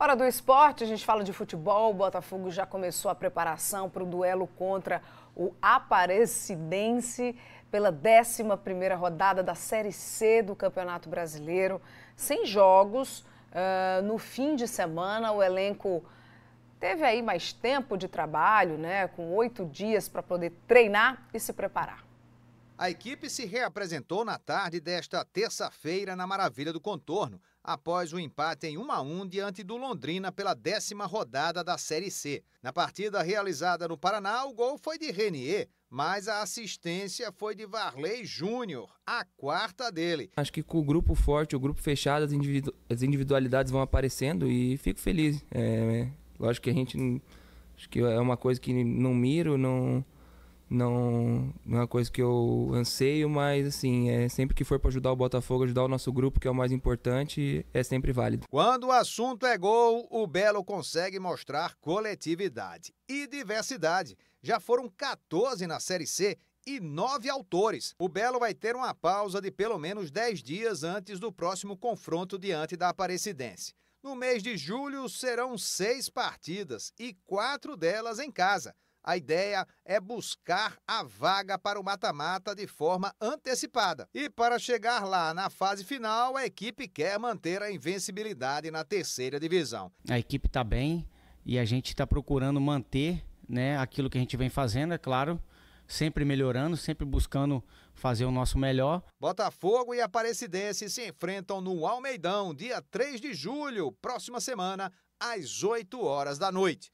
Hora do esporte, a gente fala de futebol. O Botafogo já começou a preparação para o duelo contra o Aparecidense pela 11 rodada da Série C do Campeonato Brasileiro. Sem jogos, uh, no fim de semana o elenco teve aí mais tempo de trabalho, né, com oito dias para poder treinar e se preparar. A equipe se reapresentou na tarde desta terça-feira na Maravilha do Contorno, após o empate em 1 a 1 diante do Londrina pela décima rodada da Série C. Na partida realizada no Paraná, o gol foi de Renier, mas a assistência foi de Varley Júnior, a quarta dele. Acho que com o grupo forte, o grupo fechado, as, individu as individualidades vão aparecendo e fico feliz. É, é, lógico que a gente. Acho que é uma coisa que não miro, não não, não é uma coisa que eu anseio, mas assim, é sempre que for para ajudar o Botafogo, ajudar o nosso grupo, que é o mais importante, é sempre válido. Quando o assunto é gol, o Belo consegue mostrar coletividade e diversidade. Já foram 14 na Série C e 9 autores. O Belo vai ter uma pausa de pelo menos 10 dias antes do próximo confronto diante da Aparecidense. No mês de julho serão seis partidas e quatro delas em casa. A ideia é buscar a vaga para o mata-mata de forma antecipada. E para chegar lá na fase final, a equipe quer manter a invencibilidade na terceira divisão. A equipe está bem e a gente está procurando manter né, aquilo que a gente vem fazendo, é claro, sempre melhorando, sempre buscando fazer o nosso melhor. Botafogo e Aparecidense se enfrentam no Almeidão, dia 3 de julho, próxima semana, às 8 horas da noite.